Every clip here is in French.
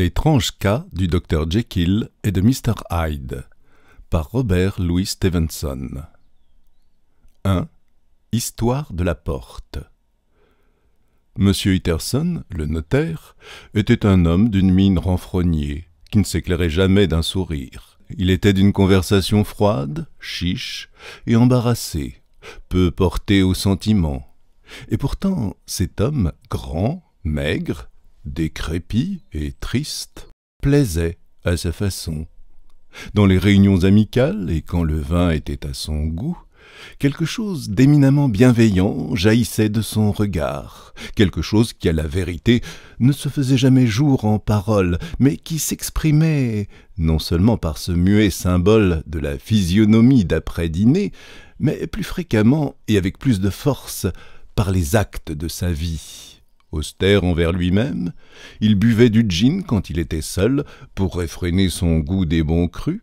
L'étrange cas du docteur Jekyll et de Mr. Hyde par Robert Louis Stevenson 1. Histoire de la porte Monsieur Utterson, le notaire, était un homme d'une mine renfrognée, qui ne s'éclairait jamais d'un sourire. Il était d'une conversation froide, chiche et embarrassée, peu porté aux sentiments. Et pourtant, cet homme grand, maigre, décrépit et triste, plaisait à sa façon. Dans les réunions amicales et quand le vin était à son goût, quelque chose d'éminemment bienveillant jaillissait de son regard, quelque chose qui à la vérité ne se faisait jamais jour en paroles, mais qui s'exprimait non seulement par ce muet symbole de la physionomie d'après-dîner, mais plus fréquemment et avec plus de force par les actes de sa vie. Austère envers lui-même, il buvait du gin quand il était seul pour réfréner son goût des bons crus,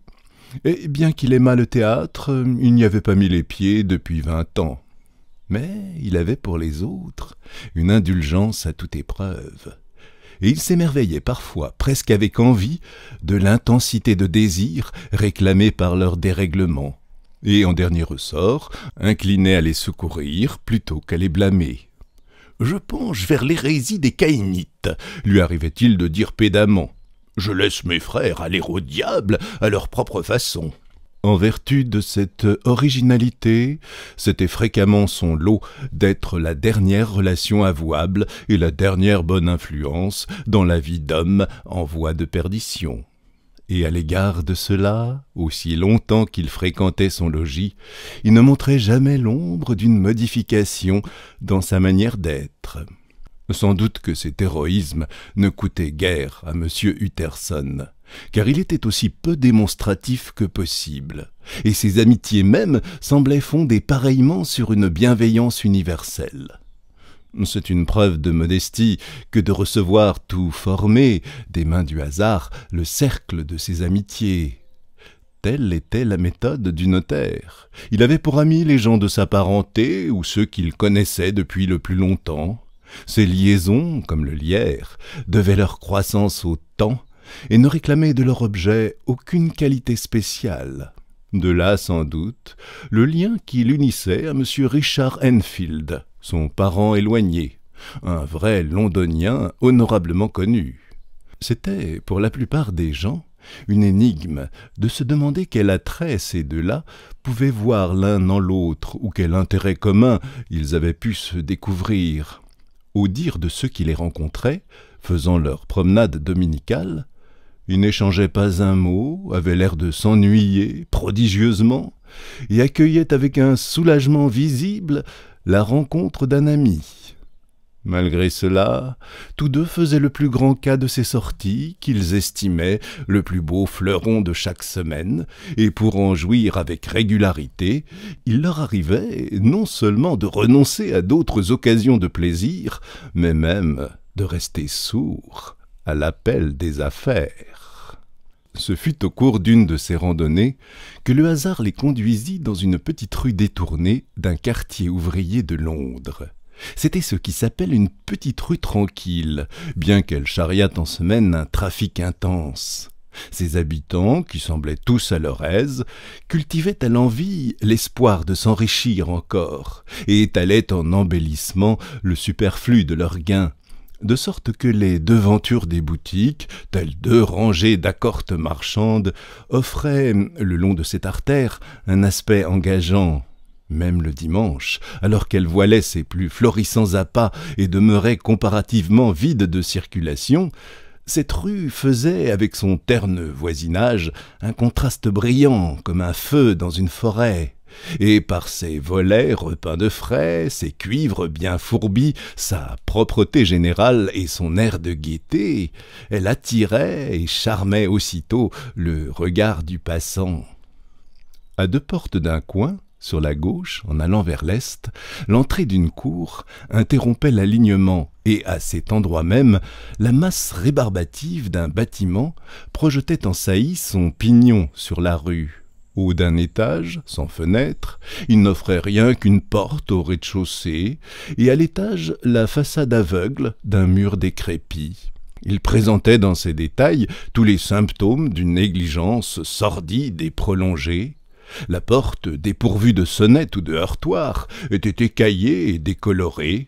et bien qu'il aimât le théâtre, il n'y avait pas mis les pieds depuis vingt ans. Mais il avait pour les autres une indulgence à toute épreuve, et il s'émerveillait parfois, presque avec envie, de l'intensité de désir réclamé par leur dérèglement, et en dernier ressort, incliné à les secourir plutôt qu'à les blâmer je penche vers l'hérésie des caïnites, lui arrivait-il de dire pédamment. Je laisse mes frères aller au diable à leur propre façon. En vertu de cette originalité, c'était fréquemment son lot d'être la dernière relation avouable et la dernière bonne influence dans la vie d'homme en voie de perdition et à l'égard de cela, aussi longtemps qu'il fréquentait son logis, il ne montrait jamais l'ombre d'une modification dans sa manière d'être. Sans doute que cet héroïsme ne coûtait guère à M. Utterson, car il était aussi peu démonstratif que possible, et ses amitiés mêmes semblaient fondées pareillement sur une bienveillance universelle. C'est une preuve de modestie que de recevoir tout formé des mains du hasard le cercle de ses amitiés. Telle était la méthode du notaire. Il avait pour amis les gens de sa parenté ou ceux qu'il connaissait depuis le plus longtemps. Ces liaisons, comme le lierre, devaient leur croissance au temps et ne réclamaient de leur objet aucune qualité spéciale. De là, sans doute, le lien qui l'unissait à M. Richard Enfield, son parent éloigné, un vrai londonien honorablement connu. C'était, pour la plupart des gens, une énigme de se demander quel attrait ces deux-là pouvaient voir l'un dans l'autre ou quel intérêt commun ils avaient pu se découvrir. Au dire de ceux qui les rencontraient, faisant leur promenade dominicale, ils n'échangeaient pas un mot, avaient l'air de s'ennuyer prodigieusement, et accueillaient avec un soulagement visible la rencontre d'un ami. Malgré cela, tous deux faisaient le plus grand cas de ces sorties qu'ils estimaient le plus beau fleuron de chaque semaine, et pour en jouir avec régularité, il leur arrivait non seulement de renoncer à d'autres occasions de plaisir, mais même de rester sourds à l'appel des affaires. Ce fut au cours d'une de ces randonnées que le hasard les conduisit dans une petite rue détournée d'un quartier ouvrier de Londres. C'était ce qui s'appelle une petite rue tranquille, bien qu'elle charriât en semaine un trafic intense. Ses habitants, qui semblaient tous à leur aise, cultivaient à l'envie l'espoir de s'enrichir encore, et étalaient en embellissement le superflu de leurs gains, de sorte que les devantures des boutiques, telles deux rangées d'accortes marchandes, offraient, le long de cette artère, un aspect engageant, même le dimanche, alors qu'elle voilait ses plus florissants appâts et demeurait comparativement vide de circulation, cette rue faisait, avec son terne voisinage, un contraste brillant comme un feu dans une forêt, et par ses volets repeints de frais, ses cuivres bien fourbis, sa propreté générale et son air de gaieté, elle attirait et charmait aussitôt le regard du passant. À deux portes d'un coin, sur la gauche, en allant vers l'est, l'entrée d'une cour interrompait l'alignement, et à cet endroit même, la masse rébarbative d'un bâtiment projetait en saillie son pignon sur la rue d'un étage, sans fenêtre, il n'offrait rien qu'une porte au rez-de-chaussée, et à l'étage la façade aveugle d'un mur décrépit. Il présentait dans ses détails tous les symptômes d'une négligence sordide et prolongée. La porte, dépourvue de sonnette ou de heurtoir, était écaillée et décolorée.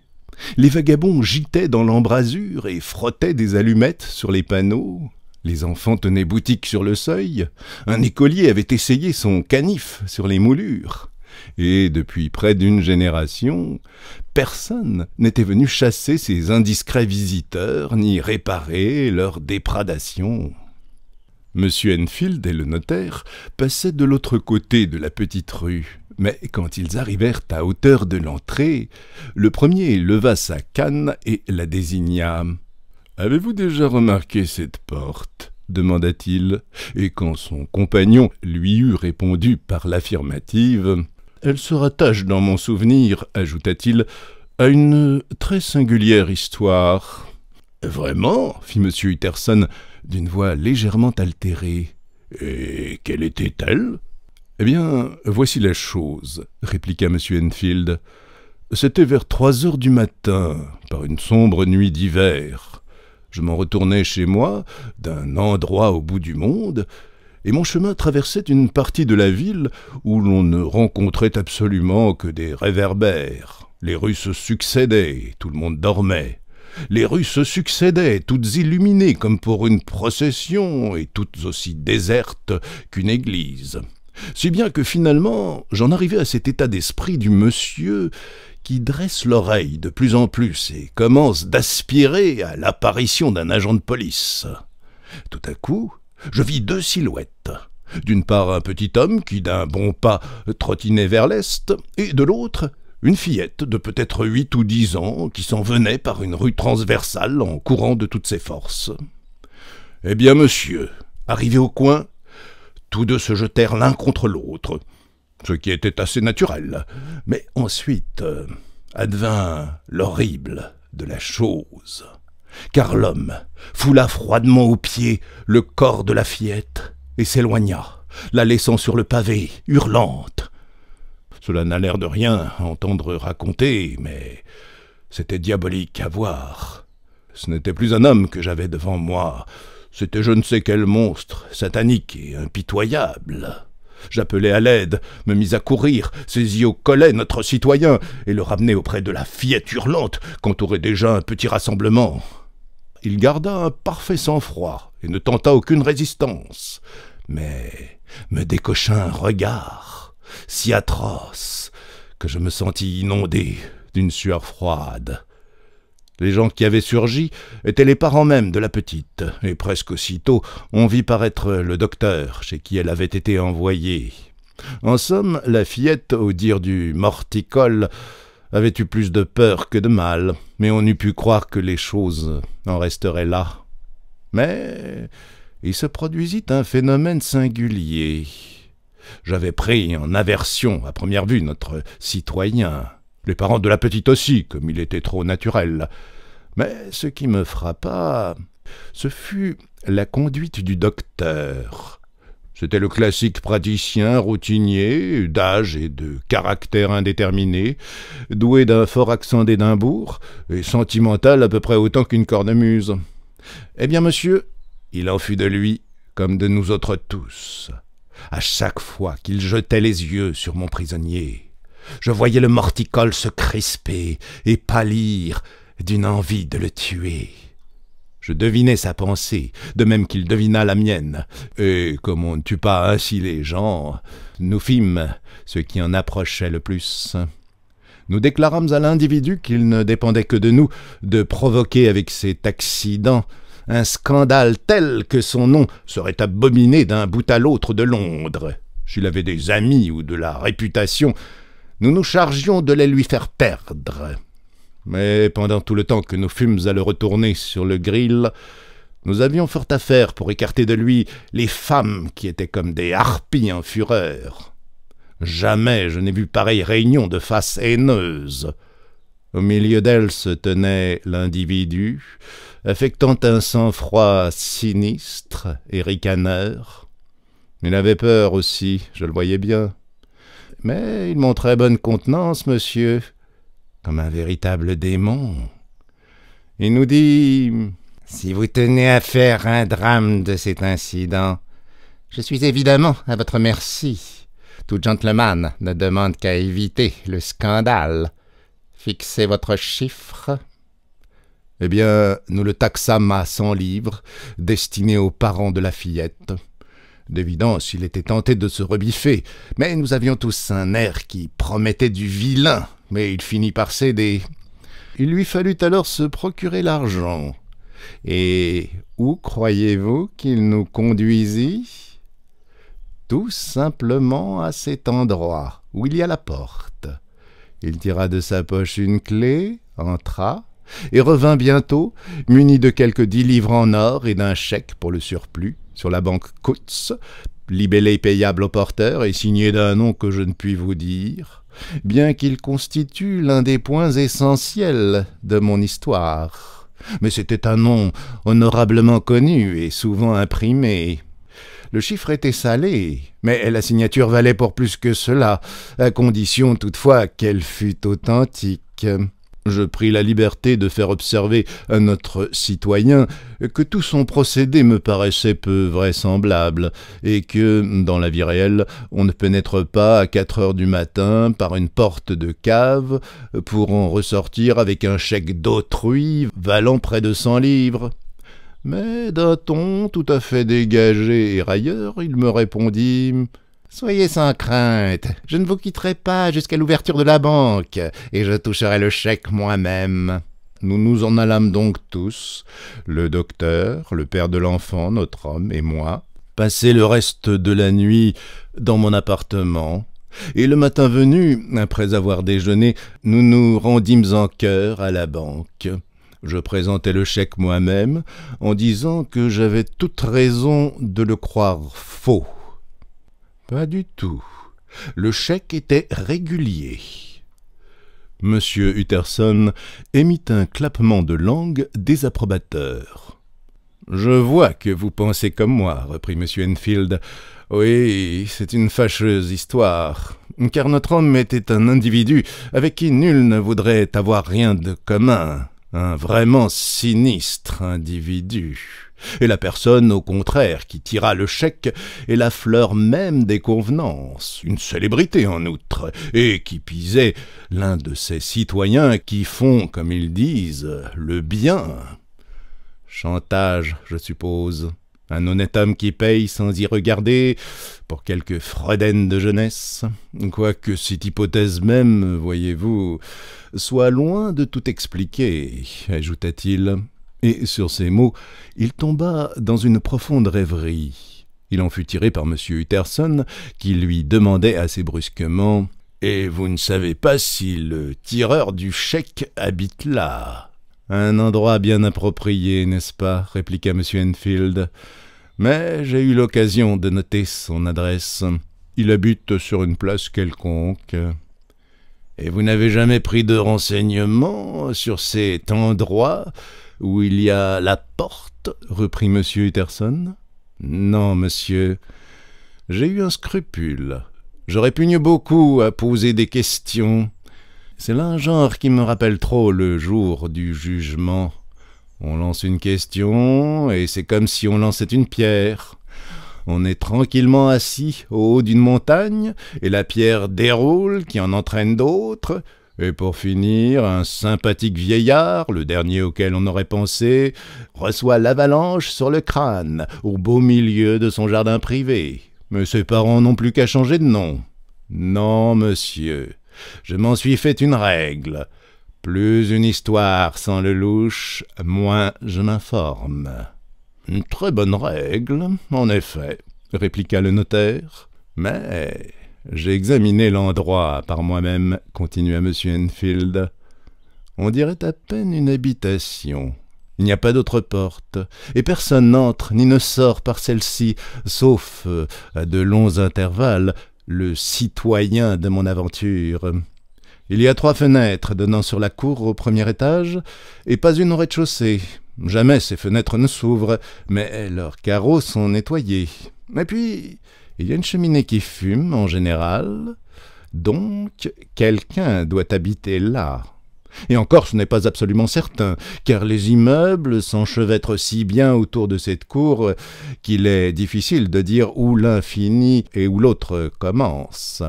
Les vagabonds gitaient dans l'embrasure et frottaient des allumettes sur les panneaux. Les enfants tenaient boutique sur le seuil, un écolier avait essayé son canif sur les moulures, et depuis près d'une génération, personne n'était venu chasser ces indiscrets visiteurs ni réparer leur dépradation. M. Enfield et le notaire passaient de l'autre côté de la petite rue, mais quand ils arrivèrent à hauteur de l'entrée, le premier leva sa canne et la désigna. Avez-vous déjà remarqué cette porte demanda-t-il, et quand son compagnon lui eut répondu par l'affirmative, Elle se rattache dans mon souvenir, ajouta-t-il, à une très singulière histoire. Vraiment fit M. Utterson d'une voix légèrement altérée. Et quelle était-elle Eh bien, voici la chose, répliqua M. Enfield. C'était vers trois heures du matin, par une sombre nuit d'hiver. Je m'en retournais chez moi, d'un endroit au bout du monde, et mon chemin traversait une partie de la ville où l'on ne rencontrait absolument que des réverbères. Les rues se succédaient, tout le monde dormait. Les rues se succédaient, toutes illuminées comme pour une procession et toutes aussi désertes qu'une église. Si bien que finalement j'en arrivais à cet état d'esprit du monsieur qui dresse l'oreille de plus en plus et commence d'aspirer à l'apparition d'un agent de police. Tout à coup, je vis deux silhouettes. D'une part un petit homme qui d'un bon pas trottinait vers l'est, et de l'autre une fillette de peut-être huit ou dix ans qui s'en venait par une rue transversale en courant de toutes ses forces. Eh bien, monsieur, arrivés au coin, tous deux se jetèrent l'un contre l'autre ce qui était assez naturel. Mais ensuite euh, advint l'horrible de la chose, car l'homme foula froidement aux pieds le corps de la fillette et s'éloigna, la laissant sur le pavé, hurlante. Cela n'a l'air de rien entendre raconter, mais c'était diabolique à voir. Ce n'était plus un homme que j'avais devant moi, c'était je ne sais quel monstre satanique et impitoyable. J'appelai à l'aide, me mis à courir, saisis au collet notre citoyen et le ramenai auprès de la fillette hurlante qu'entourait déjà un petit rassemblement. Il garda un parfait sang-froid et ne tenta aucune résistance, mais me décocha un regard si atroce que je me sentis inondé d'une sueur froide. Les gens qui avaient surgi étaient les parents même de la petite, et presque aussitôt on vit paraître le docteur chez qui elle avait été envoyée. En somme, la fillette, au dire du morticole, avait eu plus de peur que de mal, mais on eût pu croire que les choses en resteraient là. Mais il se produisit un phénomène singulier. J'avais pris en aversion à première vue notre citoyen, les parents de la petite aussi, comme il était trop naturel. Mais ce qui me frappa, ce fut la conduite du docteur. C'était le classique praticien routinier, d'âge et de caractère indéterminé, doué d'un fort accent d'Édimbourg, et sentimental à peu près autant qu'une cornemuse. Eh bien, monsieur, il en fut de lui, comme de nous autres tous. À chaque fois qu'il jetait les yeux sur mon prisonnier, je voyais le morticole se crisper et pâlir d'une envie de le tuer. Je devinais sa pensée, de même qu'il devina la mienne. Et comme on ne tue pas ainsi les gens, nous fîmes ce qui en approchait le plus. Nous déclarâmes à l'individu qu'il ne dépendait que de nous de provoquer avec cet accident un scandale tel que son nom serait abominé d'un bout à l'autre de Londres. S'il avait des amis ou de la réputation, nous nous chargions de les lui faire perdre. Mais pendant tout le temps que nous fûmes à le retourner sur le grill, nous avions fort à faire pour écarter de lui les femmes qui étaient comme des harpies en fureur. Jamais je n'ai vu pareille réunion de faces haineuses. Au milieu d'elles se tenait l'individu, affectant un sang-froid sinistre et ricaneur. Il avait peur aussi, je le voyais bien mais il montrait bonne contenance, monsieur, comme un véritable démon. Il nous dit Si vous tenez à faire un drame de cet incident, je suis évidemment à votre merci. Tout gentleman ne demande qu'à éviter le scandale. Fixez votre chiffre. Eh bien, nous le taxâmes à cent livres, destinés aux parents de la fillette. D'évidence, il était tenté de se rebiffer, mais nous avions tous un air qui promettait du vilain, mais il finit par céder. Il lui fallut alors se procurer l'argent. Et où croyez-vous qu'il nous conduisit Tout simplement à cet endroit où il y a la porte. Il tira de sa poche une clé, entra, et revint bientôt, muni de quelques dix livres en or et d'un chèque pour le surplus, sur la banque Coutts, libellé payable au porteur et signé d'un nom que je ne puis vous dire, bien qu'il constitue l'un des points essentiels de mon histoire. Mais c'était un nom honorablement connu et souvent imprimé. Le chiffre était salé, mais la signature valait pour plus que cela, à condition toutefois qu'elle fût authentique. Je pris la liberté de faire observer à notre citoyen que tout son procédé me paraissait peu vraisemblable, et que, dans la vie réelle, on ne pénètre pas à quatre heures du matin par une porte de cave pour en ressortir avec un chèque d'autrui valant près de cent livres. Mais d'un ton tout à fait dégagé et railleur, il me répondit Soyez sans crainte, je ne vous quitterai pas jusqu'à l'ouverture de la banque, et je toucherai le chèque moi-même. Nous nous en allâmes donc tous, le docteur, le père de l'enfant, notre homme et moi, passer le reste de la nuit dans mon appartement, et le matin venu, après avoir déjeuné, nous nous rendîmes en chœur à la banque. Je présentai le chèque moi-même, en disant que j'avais toute raison de le croire faux. Pas du tout. Le chèque était régulier. Monsieur Utterson émit un clappement de langue désapprobateur. Je vois que vous pensez comme moi, reprit M. Enfield. Oui, c'est une fâcheuse histoire, car notre homme était un individu avec qui nul ne voudrait avoir rien de commun un vraiment sinistre individu, et la personne au contraire qui tira le chèque est la fleur même des convenances, une célébrité en outre, et qui pisait l'un de ces citoyens qui font, comme ils disent, le bien. Chantage, je suppose un honnête homme qui paye sans y regarder pour quelques fredaines de jeunesse, quoique cette hypothèse même, voyez-vous, soit loin de tout expliquer, ajouta-t-il. Et sur ces mots, il tomba dans une profonde rêverie. Il en fut tiré par M. Utterson, qui lui demandait assez brusquement Et vous ne savez pas si le tireur du chèque habite là un endroit bien approprié, n'est-ce pas répliqua M. Enfield. Mais j'ai eu l'occasion de noter son adresse. Il habite sur une place quelconque. Et vous n'avez jamais pris de renseignements sur cet endroit où il y a la porte reprit M. Utterson. Non, monsieur. J'ai eu un scrupule. Je répugne beaucoup à poser des questions. C'est l'un genre qui me rappelle trop le jour du jugement. On lance une question, et c'est comme si on lançait une pierre. On est tranquillement assis au haut d'une montagne, et la pierre déroule, qui en entraîne d'autres, et pour finir, un sympathique vieillard, le dernier auquel on aurait pensé, reçoit l'avalanche sur le crâne, au beau milieu de son jardin privé. Mais ses parents n'ont plus qu'à changer de nom. Non, monsieur, je m'en suis fait une règle. Plus une histoire sans le louche, moins je m'informe. Une très bonne règle, en effet, répliqua le notaire. Mais j'ai examiné l'endroit par moi-même, continua M. Enfield. On dirait à peine une habitation. Il n'y a pas d'autre porte, et personne n'entre ni ne sort par celle-ci, sauf à euh, de longs intervalles, le citoyen de mon aventure. Il y a trois fenêtres donnant sur la cour au premier étage, et pas une au rez-de-chaussée. Jamais ces fenêtres ne s'ouvrent, mais leurs carreaux sont nettoyés. Et puis, il y a une cheminée qui fume en général. Donc, quelqu'un doit habiter là. Et encore, ce n'est pas absolument certain, car les immeubles s'enchevêtrent si bien autour de cette cour qu'il est difficile de dire où l'un finit et où l'autre commence.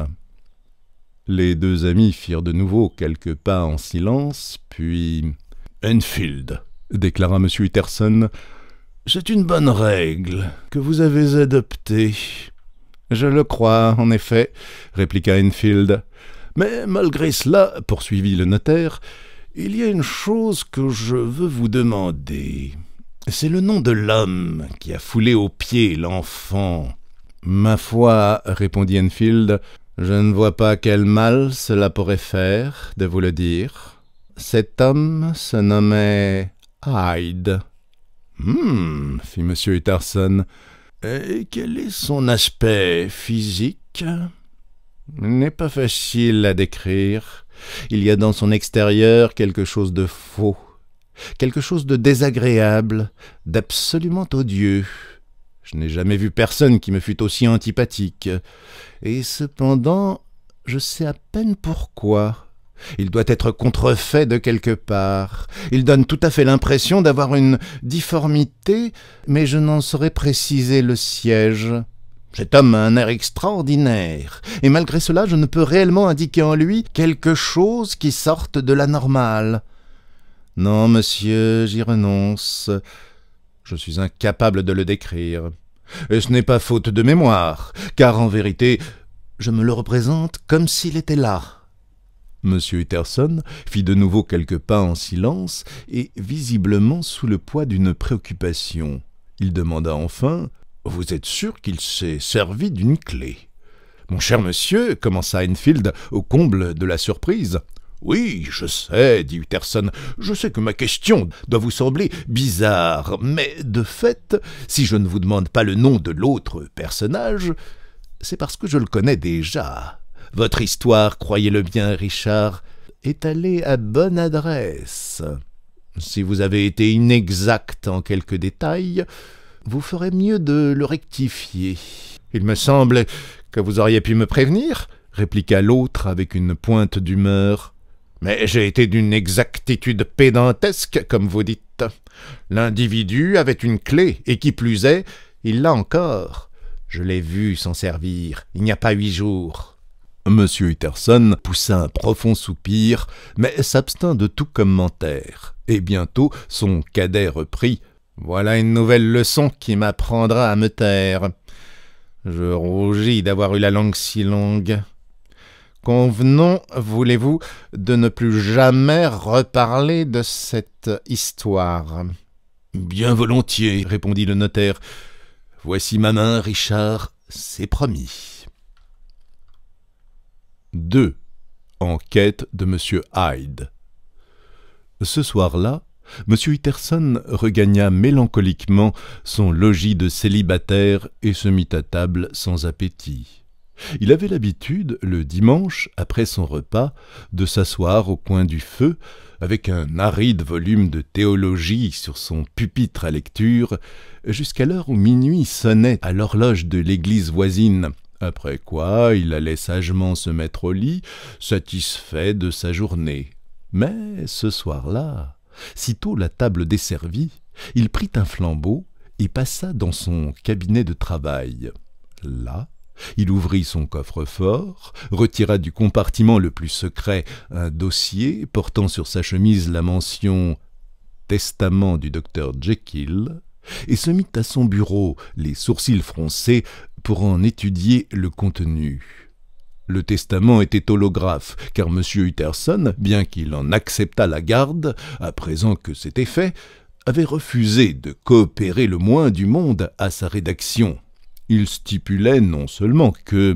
Les deux amis firent de nouveau quelques pas en silence, puis Enfield, déclara M. Utterson, c'est une bonne règle que vous avez adoptée. Je le crois, en effet, répliqua Enfield. Mais malgré cela, poursuivit le notaire, il y a une chose que je veux vous demander. C'est le nom de l'homme qui a foulé aux pieds l'enfant. Ma foi, répondit Enfield, je ne vois pas quel mal cela pourrait faire de vous le dire. Cet homme se nommait Hyde. Hum, fit M. Utterson. Et quel est son aspect physique n'est pas facile à décrire. Il y a dans son extérieur quelque chose de faux, quelque chose de désagréable, d'absolument odieux. Je n'ai jamais vu personne qui me fût aussi antipathique. Et cependant, je sais à peine pourquoi. Il doit être contrefait de quelque part. Il donne tout à fait l'impression d'avoir une difformité, mais je n'en saurais préciser le siège. Cet homme a un air extraordinaire, et malgré cela je ne peux réellement indiquer en lui quelque chose qui sorte de la normale. Non, monsieur, j'y renonce. Je suis incapable de le décrire. Et ce n'est pas faute de mémoire, car en vérité, je me le représente comme s'il était là. Monsieur Utterson fit de nouveau quelques pas en silence, et visiblement sous le poids d'une préoccupation. Il demanda enfin vous êtes sûr qu'il s'est servi d'une clé Mon cher monsieur, commença Enfield au comble de la surprise. Oui, je sais, dit Utterson, je sais que ma question doit vous sembler bizarre, mais de fait, si je ne vous demande pas le nom de l'autre personnage, c'est parce que je le connais déjà. Votre histoire, croyez-le bien, Richard, est allée à bonne adresse. Si vous avez été inexact en quelques détails, vous ferez mieux de le rectifier. Il me semble que vous auriez pu me prévenir, répliqua l'autre avec une pointe d'humeur. Mais j'ai été d'une exactitude pédantesque, comme vous dites. L'individu avait une clé, et qui plus est, il l'a encore. Je l'ai vu s'en servir, il n'y a pas huit jours. Monsieur Utterson poussa un profond soupir, mais s'abstint de tout commentaire, et bientôt son cadet reprit. Voilà une nouvelle leçon qui m'apprendra à me taire. Je rougis d'avoir eu la langue si longue. Convenons, voulez-vous, de ne plus jamais reparler de cette histoire. Bien volontiers, répondit le notaire. Voici ma main, Richard, c'est promis. 2. Enquête de M. Hyde. Ce soir-là, M. Utterson regagna mélancoliquement son logis de célibataire et se mit à table sans appétit. Il avait l'habitude, le dimanche, après son repas, de s'asseoir au coin du feu, avec un aride volume de théologie sur son pupitre à lecture, jusqu'à l'heure où minuit sonnait à l'horloge de l'église voisine, après quoi il allait sagement se mettre au lit, satisfait de sa journée. Mais ce soir-là, Sitôt la table desservie, il prit un flambeau et passa dans son cabinet de travail. Là, il ouvrit son coffre-fort, retira du compartiment le plus secret un dossier portant sur sa chemise la mention Testament du docteur Jekyll, et se mit à son bureau, les sourcils froncés, pour en étudier le contenu. Le testament était holographe, car M. Utterson, bien qu'il en acceptât la garde, à présent que c'était fait, avait refusé de coopérer le moins du monde à sa rédaction. Il stipulait non seulement que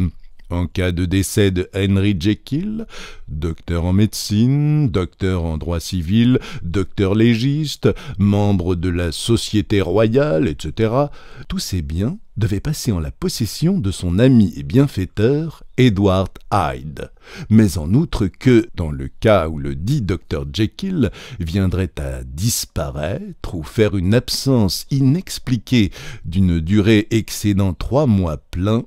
en cas de décès de Henry Jekyll, docteur en médecine, docteur en droit civil, docteur légiste, membre de la Société royale, etc., tous ces biens devaient passer en la possession de son ami et bienfaiteur Edward Hyde. Mais en outre que, dans le cas où le dit docteur Jekyll viendrait à disparaître ou faire une absence inexpliquée d'une durée excédant trois mois pleins,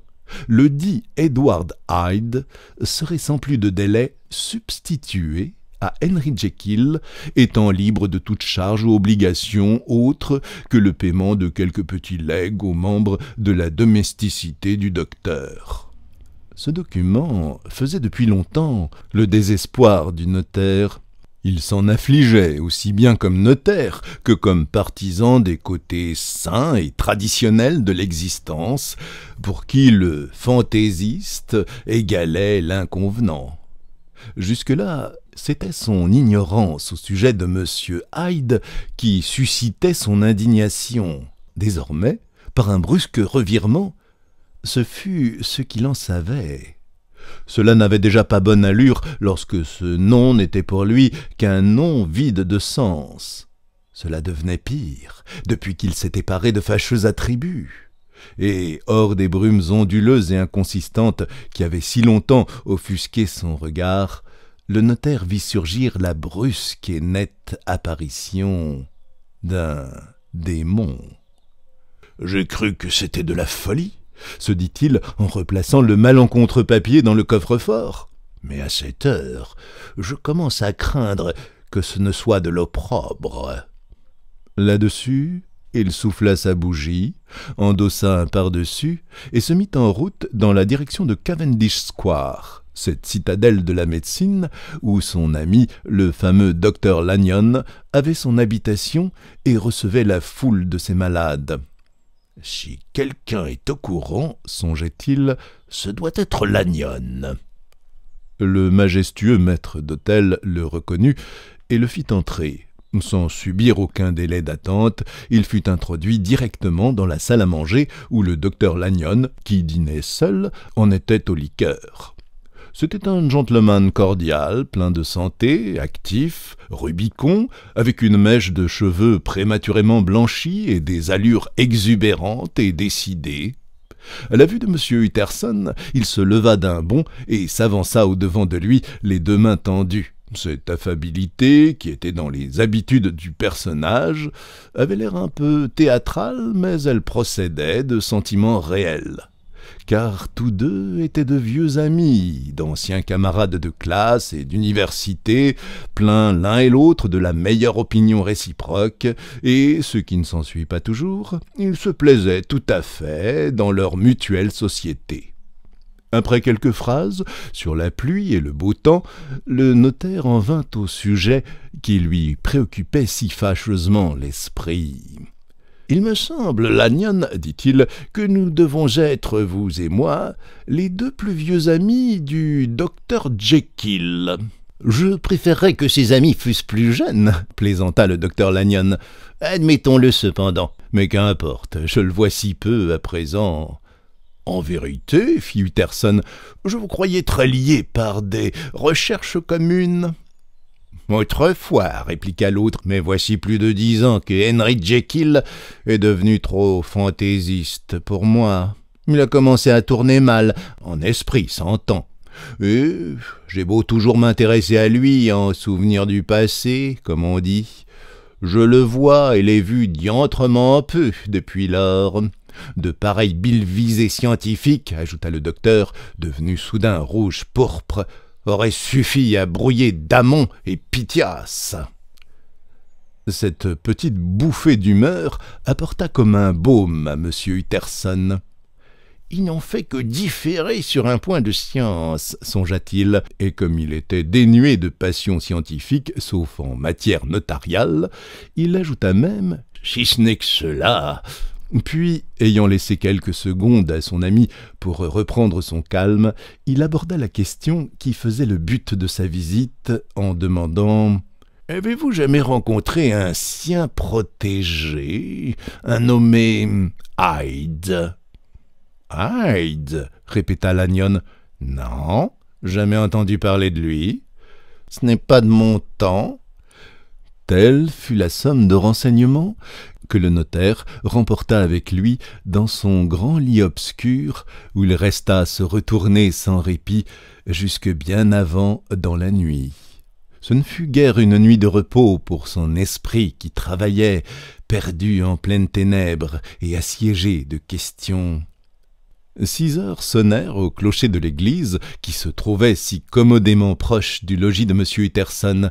le dit Edward Hyde serait sans plus de délai substitué à Henry Jekyll, étant libre de toute charge ou obligation autre que le paiement de quelques petits legs aux membres de la domesticité du docteur. Ce document faisait depuis longtemps le désespoir du notaire il s'en affligeait aussi bien comme notaire que comme partisan des côtés sains et traditionnels de l'existence, pour qui le fantaisiste égalait l'inconvenant. Jusque-là, c'était son ignorance au sujet de M. Hyde qui suscitait son indignation. Désormais, par un brusque revirement, ce fut ce qu'il en savait. Cela n'avait déjà pas bonne allure lorsque ce nom n'était pour lui qu'un nom vide de sens. Cela devenait pire depuis qu'il s'était paré de fâcheux attributs. Et hors des brumes onduleuses et inconsistantes qui avaient si longtemps offusqué son regard, le notaire vit surgir la brusque et nette apparition d'un démon. J'ai cru que c'était de la folie, se dit-il en replaçant le malencontre papier dans le coffre-fort. Mais à cette heure, je commence à craindre que ce ne soit de l'opprobre. Là-dessus, il souffla sa bougie, endossa un pardessus et se mit en route dans la direction de Cavendish Square, cette citadelle de la médecine où son ami, le fameux docteur Lanyon, avait son habitation et recevait la foule de ses malades. Si quelqu'un est au courant, songeait-il, ce doit être Lagnon. Le majestueux maître d'hôtel le reconnut et le fit entrer. Sans subir aucun délai d'attente, il fut introduit directement dans la salle à manger où le docteur Lagnon, qui dînait seul, en était au liqueur. C'était un gentleman cordial, plein de santé, actif, rubicon, avec une mèche de cheveux prématurément blanchie et des allures exubérantes et décidées. À la vue de M. Utterson, il se leva d'un bond et s'avança au-devant de lui, les deux mains tendues. Cette affabilité, qui était dans les habitudes du personnage, avait l'air un peu théâtrale, mais elle procédait de sentiments réels car tous deux étaient de vieux amis, d'anciens camarades de classe et d'université, pleins l'un et l'autre de la meilleure opinion réciproque, et, ce qui ne s'ensuit pas toujours, ils se plaisaient tout à fait dans leur mutuelle société. Après quelques phrases sur la pluie et le beau temps, le notaire en vint au sujet qui lui préoccupait si fâcheusement l'esprit. Il me semble, Lanyon, dit-il, que nous devons être, vous et moi, les deux plus vieux amis du docteur Jekyll. Je préférerais que ses amis fussent plus jeunes, plaisanta le docteur Lanyon. Admettons-le cependant. Mais qu'importe, je le vois si peu à présent. En vérité, fit Utterson, je vous croyais très lié par des recherches communes. Autrefois, répliqua l'autre, mais voici plus de dix ans que Henry Jekyll est devenu trop fantaisiste pour moi. Il a commencé à tourner mal, en esprit, s'entend. Et j'ai beau toujours m'intéresser à lui en souvenir du passé, comme on dit. Je le vois et l'ai vu diantrement peu depuis lors. De pareils bilvisés scientifiques, ajouta le docteur, devenu soudain rouge pourpre, aurait suffi à brouiller Damon et Pythias. Cette petite bouffée d'humeur apporta comme un baume à M. Utterson. Il n'en fait que différer sur un point de science, songea-t-il, et comme il était dénué de passion scientifique, sauf en matière notariale, il ajouta même Si ce n'est que cela, puis, ayant laissé quelques secondes à son ami pour reprendre son calme, il aborda la question qui faisait le but de sa visite en demandant Avez-vous jamais rencontré un sien protégé, un nommé Hyde Hyde répéta Lanyon. Non, jamais entendu parler de lui. Ce n'est pas de mon temps. Telle fut la somme de renseignements que le notaire remporta avec lui dans son grand lit obscur, où il resta à se retourner sans répit jusque bien avant dans la nuit. Ce ne fut guère une nuit de repos pour son esprit qui travaillait, perdu en pleine ténèbres et assiégé de questions. Six heures sonnèrent au clocher de l'église, qui se trouvait si commodément proche du logis de M. Utterson,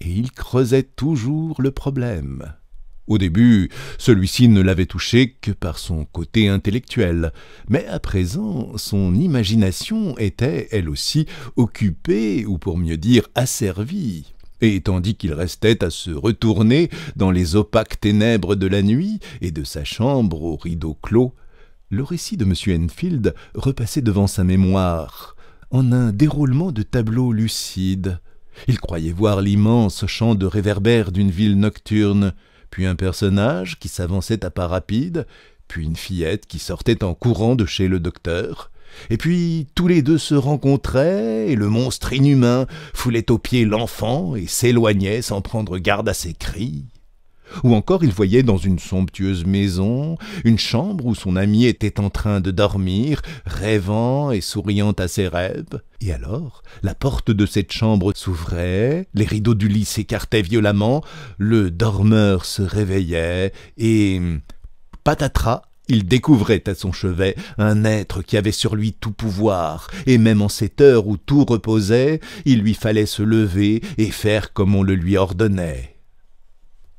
et il creusait toujours le problème. Au début, celui-ci ne l'avait touché que par son côté intellectuel, mais à présent, son imagination était, elle aussi, occupée, ou pour mieux dire, asservie. Et tandis qu'il restait à se retourner dans les opaques ténèbres de la nuit et de sa chambre aux rideaux clos, le récit de M. Enfield repassait devant sa mémoire, en un déroulement de tableaux lucides. Il croyait voir l'immense champ de réverbères d'une ville nocturne, puis un personnage qui s'avançait à pas rapides, puis une fillette qui sortait en courant de chez le docteur. Et puis tous les deux se rencontraient, et le monstre inhumain foulait aux pieds l'enfant et s'éloignait sans prendre garde à ses cris. Ou encore il voyait dans une somptueuse maison une chambre où son ami était en train de dormir, rêvant et souriant à ses rêves. Et alors, la porte de cette chambre s'ouvrait, les rideaux du lit s'écartaient violemment, le dormeur se réveillait et... Patatras, il découvrait à son chevet un être qui avait sur lui tout pouvoir, et même en cette heure où tout reposait, il lui fallait se lever et faire comme on le lui ordonnait.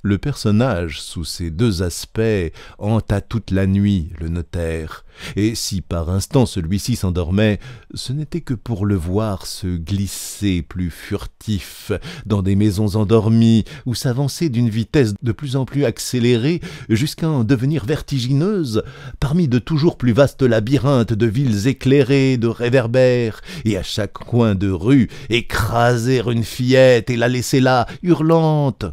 Le personnage, sous ces deux aspects, hanta toute la nuit le notaire, et si par instant celui-ci s'endormait, ce n'était que pour le voir se glisser plus furtif dans des maisons endormies, ou s'avancer d'une vitesse de plus en plus accélérée jusqu'à en devenir vertigineuse, parmi de toujours plus vastes labyrinthes de villes éclairées, de réverbères, et à chaque coin de rue écraser une fillette et la laisser là, hurlante,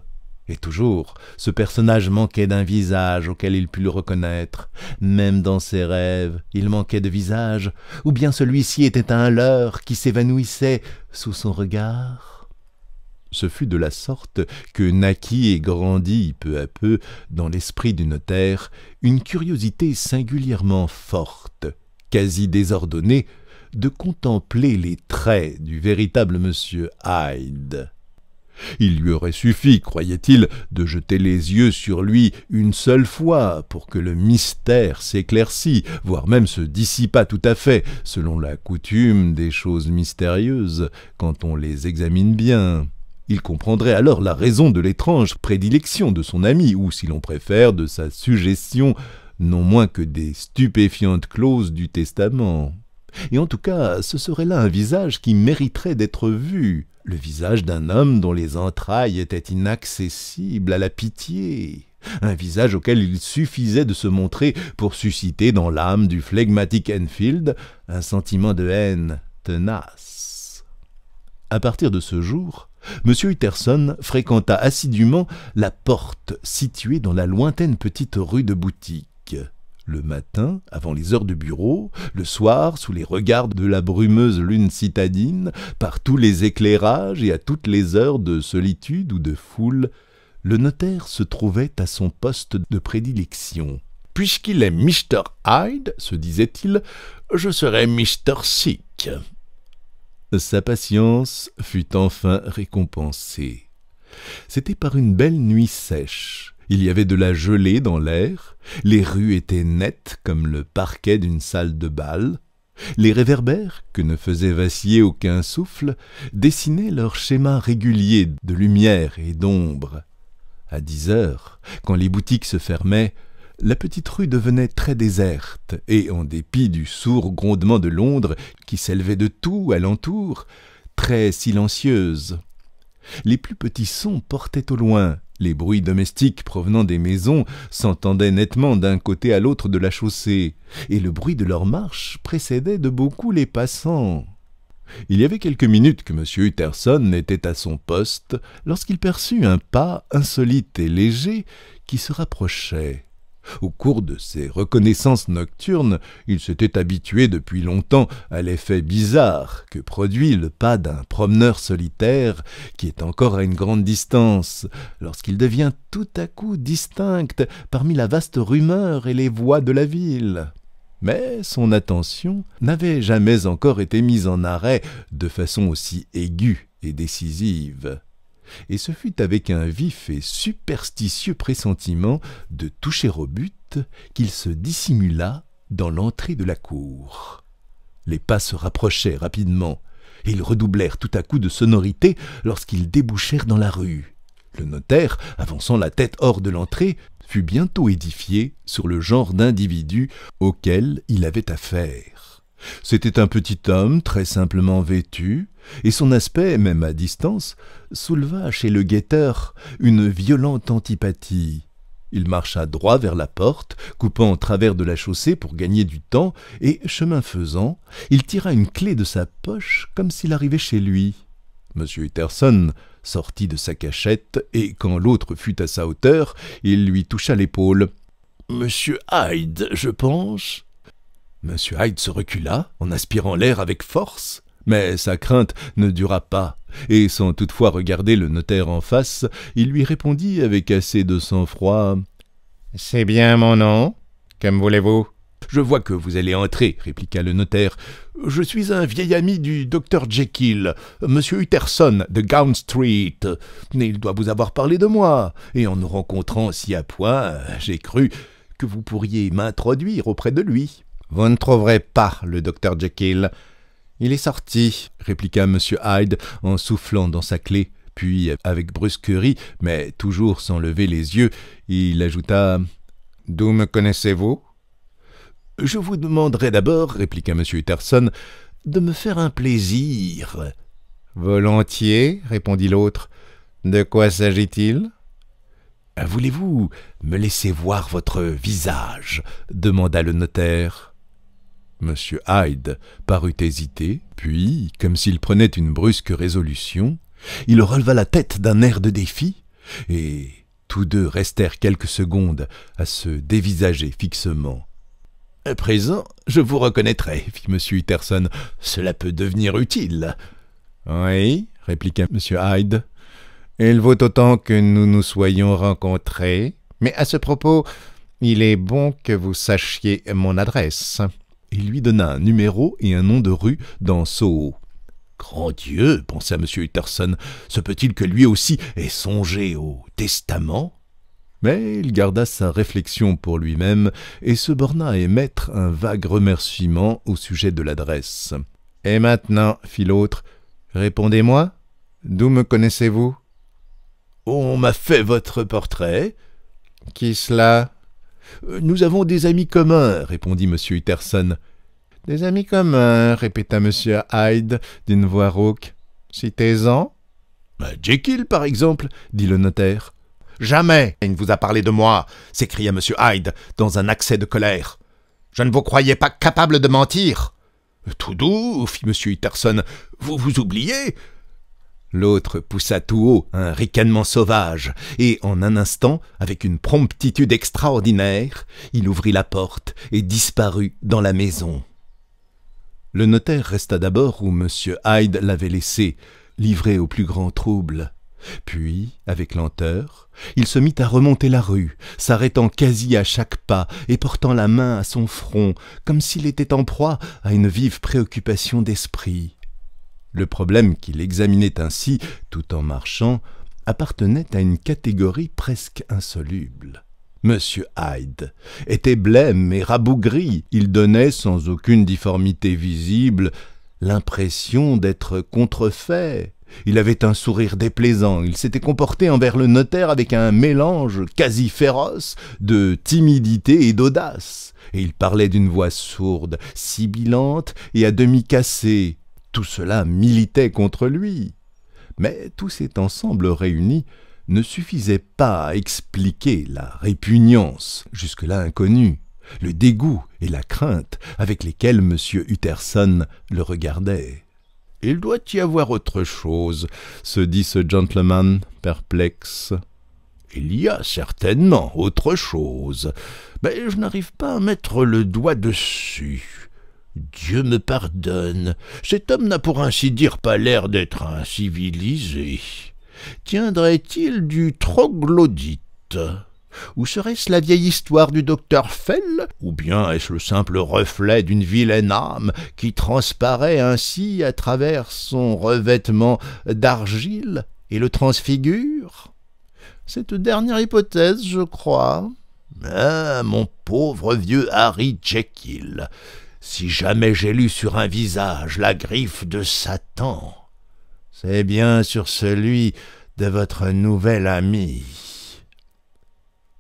et toujours, ce personnage manquait d'un visage auquel il pût le reconnaître. Même dans ses rêves, il manquait de visage, ou bien celui-ci était un leurre qui s'évanouissait sous son regard. Ce fut de la sorte que naquit et grandit peu à peu, dans l'esprit du notaire, une curiosité singulièrement forte, quasi désordonnée, de contempler les traits du véritable monsieur Hyde il lui aurait suffi, croyait-il, de jeter les yeux sur lui une seule fois pour que le mystère s'éclaircît, voire même se dissipât tout à fait, selon la coutume des choses mystérieuses, quand on les examine bien. Il comprendrait alors la raison de l'étrange prédilection de son ami, ou si l'on préfère, de sa suggestion, non moins que des stupéfiantes clauses du testament. Et en tout cas, ce serait là un visage qui mériterait d'être vu le visage d'un homme dont les entrailles étaient inaccessibles à la pitié, un visage auquel il suffisait de se montrer pour susciter dans l'âme du flegmatique Enfield un sentiment de haine tenace. À partir de ce jour, M. Utterson fréquenta assidûment la porte située dans la lointaine petite rue de boutique le matin, avant les heures de bureau, le soir, sous les regards de la brumeuse lune citadine, par tous les éclairages et à toutes les heures de solitude ou de foule, le notaire se trouvait à son poste de prédilection. Puisqu'il est Mr. Hyde, se disait-il, je serai Mr. Sick. Sa patience fut enfin récompensée. C'était par une belle nuit sèche. Il y avait de la gelée dans l'air, les rues étaient nettes comme le parquet d'une salle de bal, les réverbères, que ne faisait vaciller aucun souffle, dessinaient leur schéma régulier de lumière et d'ombre. À dix heures, quand les boutiques se fermaient, la petite rue devenait très déserte, et en dépit du sourd grondement de Londres qui s'élevait de tout alentour, très silencieuse. Les plus petits sons portaient au loin les bruits domestiques provenant des maisons s'entendaient nettement d'un côté à l'autre de la chaussée, et le bruit de leur marche précédait de beaucoup les passants. Il y avait quelques minutes que M. Utterson était à son poste lorsqu'il perçut un pas insolite et léger qui se rapprochait. Au cours de ses reconnaissances nocturnes, il s'était habitué depuis longtemps à l'effet bizarre que produit le pas d'un promeneur solitaire qui est encore à une grande distance, lorsqu'il devient tout à coup distinct parmi la vaste rumeur et les voix de la ville. Mais son attention n'avait jamais encore été mise en arrêt de façon aussi aiguë et décisive et ce fut avec un vif et superstitieux pressentiment de toucher au but qu'il se dissimula dans l'entrée de la cour. Les pas se rapprochaient rapidement, et ils redoublèrent tout à coup de sonorité lorsqu'ils débouchèrent dans la rue. Le notaire, avançant la tête hors de l'entrée, fut bientôt édifié sur le genre d'individu auquel il avait affaire. C'était un petit homme très simplement vêtu, et son aspect, même à distance, souleva chez le guetteur une violente antipathie. Il marcha droit vers la porte, coupant en travers de la chaussée pour gagner du temps, et, chemin faisant, il tira une clé de sa poche comme s'il arrivait chez lui. M. Utterson sortit de sa cachette, et quand l'autre fut à sa hauteur, il lui toucha l'épaule. Monsieur Hyde, je pense Monsieur Hyde se recula en aspirant l'air avec force, mais sa crainte ne dura pas, et sans toutefois regarder le notaire en face, il lui répondit avec assez de sang-froid C'est bien mon nom. Comme voulez-vous Je vois que vous allez entrer, répliqua le notaire. Je suis un vieil ami du docteur Jekyll, monsieur Utterson de Gown Street. Il doit vous avoir parlé de moi, et en nous rencontrant si à point, j'ai cru que vous pourriez m'introduire auprès de lui. Vous ne trouverez pas le docteur Jekyll. Il est sorti, répliqua M. Hyde en soufflant dans sa clé. Puis, avec brusquerie, mais toujours sans lever les yeux, il ajouta D'où me connaissez-vous Je vous demanderai d'abord, répliqua M. Utterson, de me faire un plaisir. Volontiers, répondit l'autre. De quoi s'agit-il ah, Voulez-vous me laisser voir votre visage demanda le notaire. M. Hyde parut hésiter, puis, comme s'il prenait une brusque résolution, il releva la tête d'un air de défi, et tous deux restèrent quelques secondes à se dévisager fixement. À présent, je vous reconnaîtrai, fit M. Utterson. Cela peut devenir utile. Oui, répliqua M. Hyde. Il vaut autant que nous nous soyons rencontrés. Mais à ce propos, il est bon que vous sachiez mon adresse. Il lui donna un numéro et un nom de rue dans Soho. Grand Dieu, pensa M. Utterson, se peut-il que lui aussi ait songé au testament mais il garda sa réflexion pour lui-même et se borna à émettre un vague remerciement au sujet de l'adresse. Et maintenant, fit l'autre, répondez-moi, d'où me connaissez-vous On m'a fait votre portrait. Qui cela euh, nous avons des amis communs, répondit M. Utterson. Des amis communs, répéta M. Hyde d'une voix rauque. Citez-en. Bah, Jekyll, par exemple, dit le notaire. Jamais il ne vous a parlé de moi, s'écria M. Hyde dans un accès de colère. Je ne vous croyais pas capable de mentir. Tout doux, fit M. Utterson, vous vous oubliez. L'autre poussa tout haut un ricanement sauvage, et en un instant, avec une promptitude extraordinaire, il ouvrit la porte et disparut dans la maison. Le notaire resta d'abord où M. Hyde l'avait laissé, livré au plus grand trouble. Puis, avec lenteur, il se mit à remonter la rue, s'arrêtant quasi à chaque pas et portant la main à son front, comme s'il était en proie à une vive préoccupation d'esprit. Le problème qu'il examinait ainsi, tout en marchant, appartenait à une catégorie presque insoluble. M. Hyde était blême et rabougri, il donnait sans aucune difformité visible l'impression d'être contrefait. Il avait un sourire déplaisant, il s'était comporté envers le notaire avec un mélange quasi féroce de timidité et d'audace, et il parlait d'une voix sourde, sibilante et à demi cassée, tout cela militait contre lui. Mais tout cet ensemble réuni ne suffisait pas à expliquer la répugnance, jusque-là inconnue, le dégoût et la crainte avec lesquels M. Utterson le regardait. Il doit y avoir autre chose, se dit ce gentleman perplexe. Il y a certainement autre chose, mais je n'arrive pas à mettre le doigt dessus. Dieu me pardonne, cet homme n'a pour ainsi dire pas l'air d'être un civilisé. Tiendrait-il du troglodyte ou serait-ce la vieille histoire du docteur Fell Ou bien est-ce le simple reflet d'une vilaine âme qui transparaît ainsi à travers son revêtement d'argile et le transfigure Cette dernière hypothèse, je crois. Ah, mon pauvre vieux Harry Jekyll si jamais j'ai lu sur un visage la griffe de Satan, c'est bien sur celui de votre nouvel ami.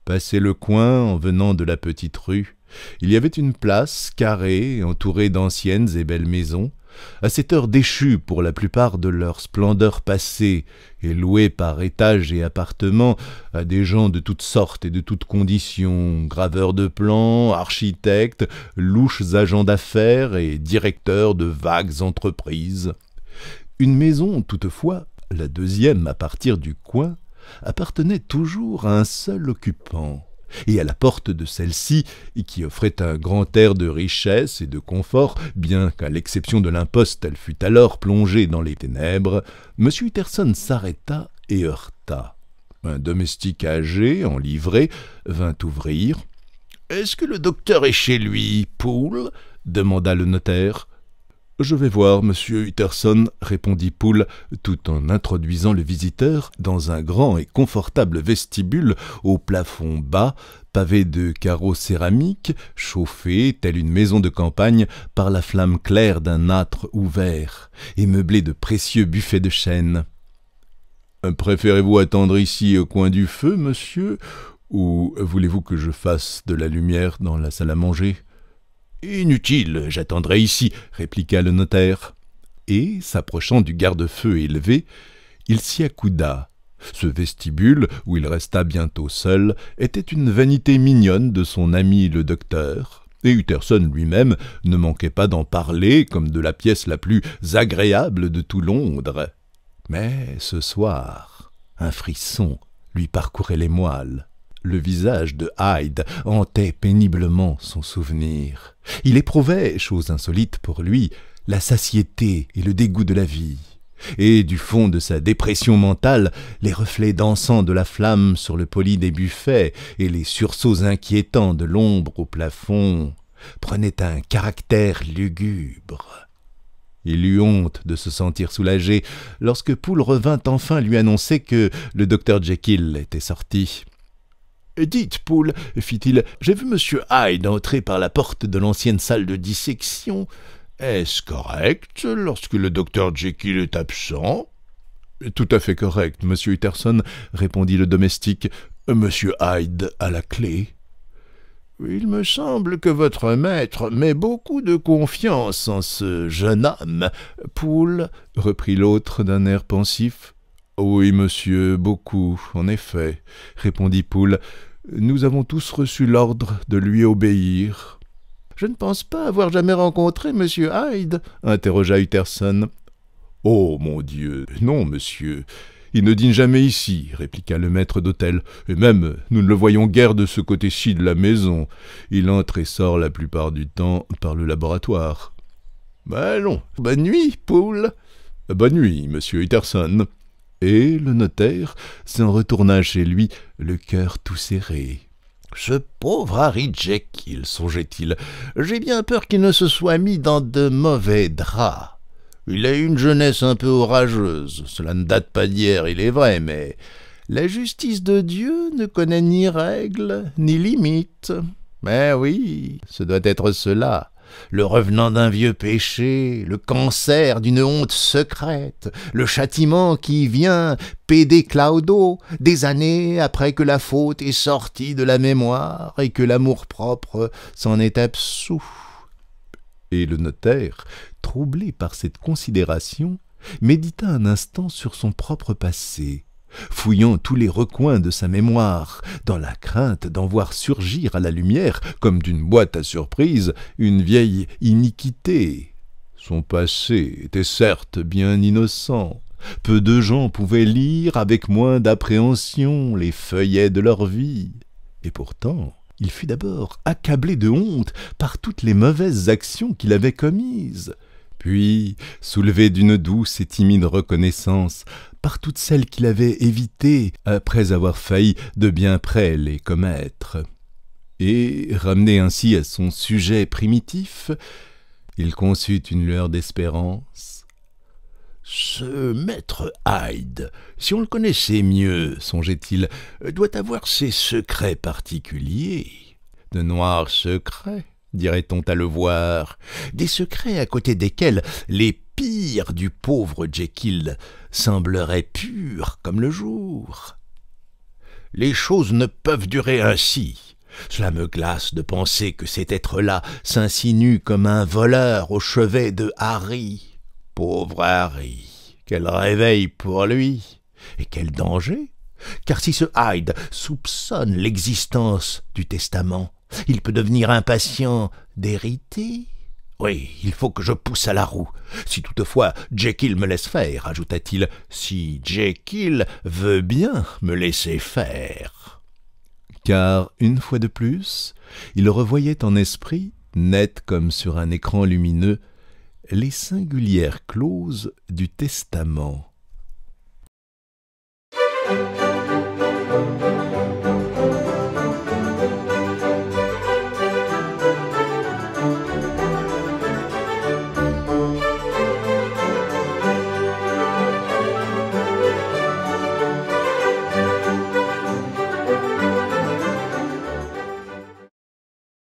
Passez le coin en venant de la petite rue, il y avait une place carrée, entourée d'anciennes et belles maisons, à cette heure déchue pour la plupart de leur splendeur passée, et louée par étages et appartements à des gens de toutes sortes et de toutes conditions, graveurs de plans, architectes, louches agents d'affaires et directeurs de vagues entreprises. Une maison, toutefois, la deuxième à partir du coin, appartenait toujours à un seul occupant, et à la porte de celle-ci, qui offrait un grand air de richesse et de confort, bien qu'à l'exception de l'imposte elle fût alors plongée dans les ténèbres, M. Utterson s'arrêta et heurta. Un domestique âgé, en livrée, vint ouvrir. « Est-ce que le docteur est chez lui, Poole demanda le notaire. Je vais voir, monsieur Utterson, répondit Poole, tout en introduisant le visiteur dans un grand et confortable vestibule au plafond bas, pavé de carreaux céramiques, chauffé, telle une maison de campagne, par la flamme claire d'un âtre ouvert, et meublé de précieux buffets de chêne. Euh, préférez-vous attendre ici au coin du feu, monsieur, ou voulez-vous que je fasse de la lumière dans la salle à manger Inutile, j'attendrai ici, répliqua le notaire. Et, s'approchant du garde-feu élevé, il s'y accouda. Ce vestibule, où il resta bientôt seul, était une vanité mignonne de son ami le docteur, et Utterson lui-même ne manquait pas d'en parler comme de la pièce la plus agréable de tout Londres. Mais ce soir, un frisson lui parcourait les moelles le visage de Hyde hantait péniblement son souvenir. Il éprouvait, chose insolite pour lui, la satiété et le dégoût de la vie. Et du fond de sa dépression mentale, les reflets dansants de la flamme sur le poli des buffets et les sursauts inquiétants de l'ombre au plafond prenaient un caractère lugubre. Il eut honte de se sentir soulagé lorsque Poole revint enfin lui annoncer que le docteur Jekyll était sorti. Dites, Poule, fit-il, j'ai vu M. Hyde entrer par la porte de l'ancienne salle de dissection. Est-ce correct lorsque le docteur Jekyll est absent Tout à fait correct, monsieur Utterson, répondit le domestique. M. Hyde a la clé. Il me semble que votre maître met beaucoup de confiance en ce jeune homme. Poule, reprit l'autre d'un air pensif. Oui, monsieur, beaucoup, en effet, répondit Poule nous avons tous reçu l'ordre de lui obéir. Je ne pense pas avoir jamais rencontré monsieur Hyde, interrogea Utterson. Oh mon Dieu, non, monsieur. Il ne dîne jamais ici, répliqua le maître d'hôtel, et même nous ne le voyons guère de ce côté-ci de la maison. Il entre et sort la plupart du temps par le laboratoire. Allons, bonne nuit, Poole. — Bonne nuit, monsieur Utterson. Et le notaire s'en retourna chez lui, le cœur tout serré. Ce pauvre Harry Jekyll, songeait-il, j'ai bien peur qu'il ne se soit mis dans de mauvais draps. Il a eu une jeunesse un peu orageuse, cela ne date pas d'hier, il est vrai, mais la justice de Dieu ne connaît ni règles, ni limites. Mais oui, ce doit être cela le revenant d'un vieux péché, le cancer d'une honte secrète, le châtiment qui vient, péder claudo, des années après que la faute est sortie de la mémoire et que l'amour-propre s'en est absous. Et le notaire, troublé par cette considération, médita un instant sur son propre passé, fouillant tous les recoins de sa mémoire, dans la crainte d'en voir surgir à la lumière, comme d'une boîte à surprise, une vieille iniquité. Son passé était certes bien innocent. Peu de gens pouvaient lire avec moins d'appréhension les feuillets de leur vie. Et pourtant, il fut d'abord accablé de honte par toutes les mauvaises actions qu'il avait commises. Puis, soulevé d'une douce et timide reconnaissance, par toutes celles qu'il avait évitées après avoir failli de bien près les commettre. Et, ramené ainsi à son sujet primitif, il conçut une lueur d'espérance. Ce maître Hyde, si on le connaissait mieux, songeait-il, doit avoir ses secrets particuliers. De noirs secrets, dirait-on à le voir, des secrets à côté desquels les pire du pauvre Jekyll semblerait pur comme le jour. Les choses ne peuvent durer ainsi. Cela me glace de penser que cet être-là s'insinue comme un voleur au chevet de Harry. Pauvre Harry, quel réveil pour lui Et quel danger Car si ce Hyde soupçonne l'existence du testament, il peut devenir impatient d'hériter. Oui, il faut que je pousse à la roue. Si toutefois Jekyll me laisse faire, ajouta-t-il, si Jekyll veut bien me laisser faire. Car, une fois de plus, il revoyait en esprit, net comme sur un écran lumineux, les singulières clauses du testament